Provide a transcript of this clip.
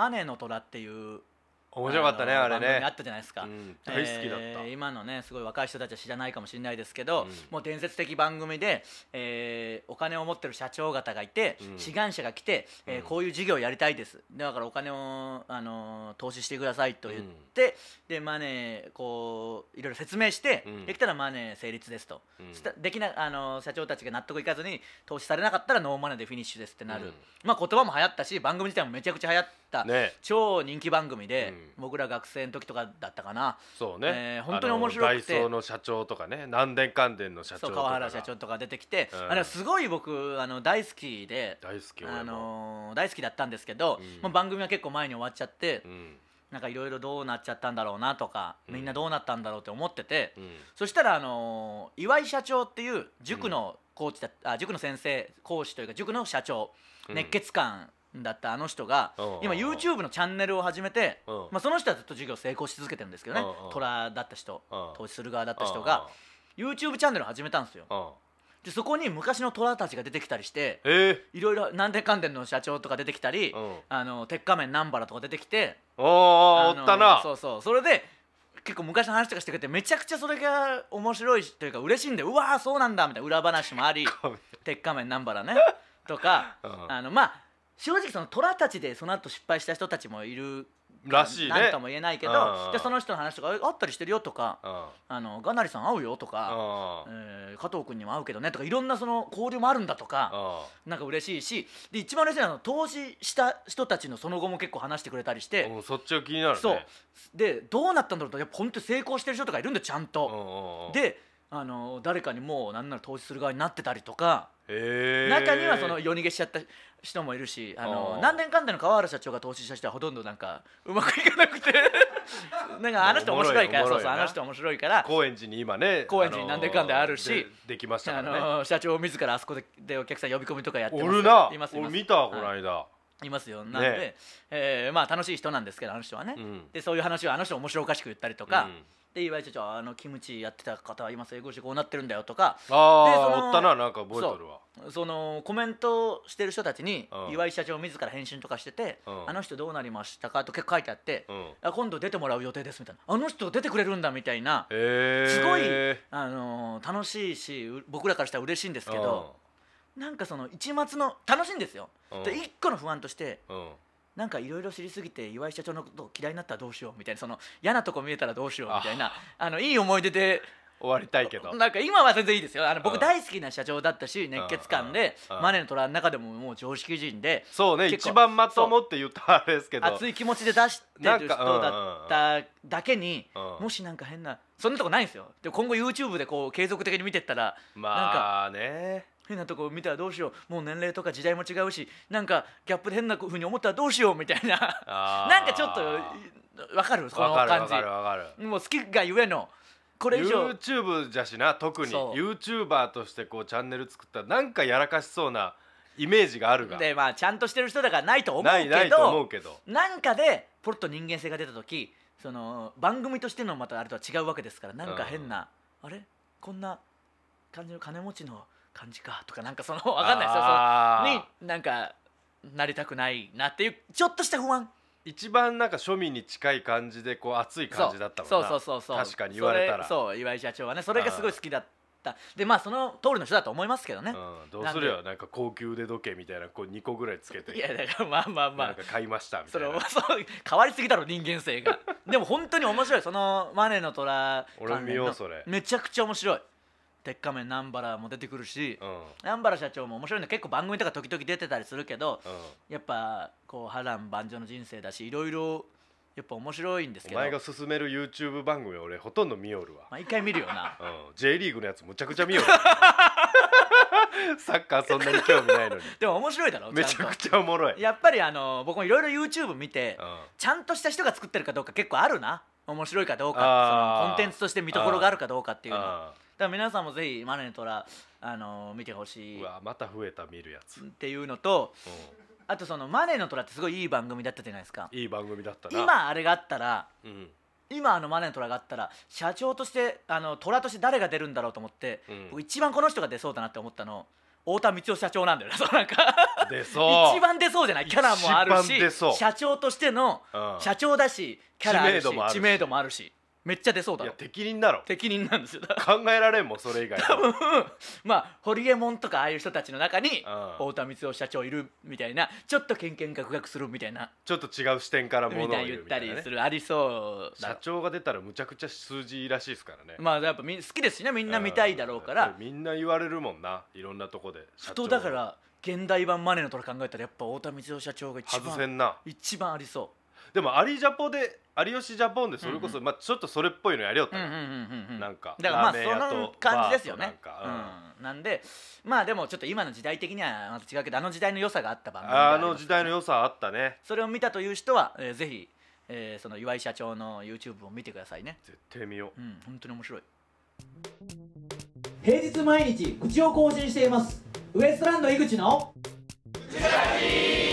マネの虎」っていう面白かったねあれねあったじゃないですか、うん、大好きだった、えー、今のねすごい若い人たちは知らないかもしれないですけど、うん、もう伝説的番組で、えー、お金を持ってる社長方がいて、うん、志願者が来て、えー、こういう事業やりたいですだからお金を、あのー、投資してくださいと言って、でマネーこういろいろ説明して、できたらマネー成立ですと、できな、あのー、社長たちが納得いかずに投資されなかったらノーマネーでフィニッシュですってなる、まあ言葉も流行ったし番組自体もめちゃくちゃ流行ってった超人気番組で、僕ら学生の時とかだったかなそうね、えー、本当に面白くてダイソーの社長とかね南電関電の社長とか川原社長とか出てきて、あれすごい僕あの大好きで大好きあの大好きだったんですけど、もう番組は結構前に終わっちゃって、なんかいろいろどうなっちゃったんだろうなとか、みんなどうなったんだろうって思ってて、そしたらあの岩井社長っていう塾の、コーチだあ塾の先生講師というか塾の社長、熱血感だったあの人が今 YouTube のチャンネルを始めて、まあ、その人はずっと授業成功し続けてるんですけどね虎だった人投資する側だった人が YouTube チャンネルを始めたんですよ。でそこに昔の虎たちが出てきたりして、いろいろなんでかんんの社長とか出てきたり、あの鉄仮面南原とか出てきてああおったなそうそうそれで結構昔の話とかしてくれてめちゃくちゃそれが面白いというか嬉しいんでうわーそうなんだみたいな裏話もあり鉄仮面南原ねとか、あのまあ正直その虎たちでその後失敗した人たちもいるらしいねなんとも言えないけど、でその人の話とかあったりしてるよとか、うあのガナリさん会うよとか、えー、加藤君にも会うけどねとかいろんなその交流もあるんだとか、うなんか嬉しいしで一番嬉しいのは投資した人たちのその後も結構話してくれたりしてそっちが気になる、ね、そうでどうなったんだろうとやっぱ本当に成功してる人とかいるんだちゃんと。であの誰かにもうなんなら投資する側になってたりとか。中にはその夜逃げしちゃった人もいるしあの何年間での川原社長が投資した人はほとんどなんかうまくいかなくて なんかあの人面白いからそうそうあの人面白いから高円寺に今ね高円寺に何年間であるしできました、ね、あの社長自らあそこででお客さん呼び込みとかやってるないます俺見たこの間、はいいますよなんで、ね、えー、まあ楽しい人なんですけどあの人はね、うん、でそういう話はあの人面白おかしく言ったりとか、うで岩井社長あのキムチやってた方は今整合してこうなってるんだよとかああおったななんか覚えとるわそのコメントしてる人たちに、うん、岩井社長自ら返信とかしてて、うん、あの人どうなりましたか?」と結構書いてあって、うん、今度出てもらう予定です」みたいな「あの人出てくれるんだ」みたいな、えー、すごい、あの楽しいし僕らからしたら嬉しいんですけど、うん、なんかその一末の楽しいんですよ。で一個の不安として、なんかいろいろ知りすぎて岩井社長のこと嫌いになったらどうしようみたいなその嫌なとこ見えたらどうしようみたいなあのいい思い出で終わりたいけどなんか今は全然いいですよあの僕大好きな社長だったし熱血感でマネの虎の中でももう常識人でそうね一番まともって言ったあれですけど熱い気持ちで出してる人だっただけにもしなんか変なそんなとこないんですよで今後 YouTube でこう継続的に見てったらまあね変なとこ見たらどうしようもう年齢とか時代も違うしなんかギャップで変なふうに思ったらどうしようみたいななんかちょっとわかるこの感じもう好きがゆえのこれ以上 YouTube じゃしな特に YouTuber としてこうチャンネル作ったらなんかやらかしそうなイメージがあるがでまあちゃんとしてる人だからないと思うけどなんかでポロッと人間性が出た時その番組としてのまたあれとは違うわけですからなんか変な、うん、あれこんな感じの金持ちの感じかとかなんかその分かんないですよそになんかなりたくないなっていうちょっとした不安一番なんか庶民に近い感じでこう熱い感じだったもんそうそうそうそう確かに言われたらそう岩井社長はねそれがすごい好きだったでまあその通りの人だと思いますけどね、うん、どうするよなんか高級腕時計みたいなこう2個ぐらいつけていやだからまあまあまあなんか買いましたみたいなそれ変わりすぎだろ人間性がでも本当に面白いそのマネーの虎 俺見ようそれめちゃくちゃ面白い鉄仮面南原も出てくるし、うん、南原社長も面白いの結構番組とか時々出てたりするけど、うん、やっぱこう波乱万丈の人生だしいろいろやっぱ面白いんですけどお前が勧める YouTube 番組俺ほとんど見よるわ毎回見るよな、うん、J リーグのやつむちゃくちゃ見よるサッカーそんなに興味ないのに でも面白いだろめちゃくちゃおもろいやっぱりあの僕もいろいろ YouTube 見て、うん、ちゃんとした人が作ってるかどうか結構あるな面白いかどうかそのコンテンツとして見どころがあるかどうかっていうのは。から皆さんもぜひ「マネー虎、あの見てほしいうわまた増えた見るやつ、っていうのとあとその「マネーの虎」ってすごいいい番組だったじゃないですかいい番組だったな今あれがあったらうん今あのマネーの虎があったら社長としてあの虎として誰が出るんだろうと思って、うん一番この人が出そうだなって思ったの太田光雄社長なんだよなそうなんかそう一番出そうじゃないキャラもあるし社長としての社長だしキャラある知名し知名度もあるしめっちゃ出そうだいや適任だろ適任なんですよ考えられんもんそれ以外多分まあホリエモンとかああいう人たちの中にうん太田光雄社長いるみたいなちょっとケンケンガクガクするみたいなちょっと違う視点からものを言うっみたいりなねするありそう社長が出たらむちゃくちゃ数字らしいですからねまあやっぱみ好きですしねみんな見たいだろうからんみんな言われるもんないろんなとこでふとだから現代版マネーの虎考えたらやっぱ太田光雄社長が一外せ番んな一番ありそうでもアリジャポで有吉ジャポンでそれこそ、うんうん、まあ、ちょっとそれっぽいのやりよったうなんかだからまあその感じですよねなんうん、なんでまあでもちょっと今の時代的にはまた違うけどあの時代の良さがあった番組あ、ね,、の時代の良さあったねそれを見たという人は、えー、ぜひ、えー、その岩井社長の YouTube を見てくださいね絶対見よううん本当に面白い平日毎日口を更新していますウエストランド井口の口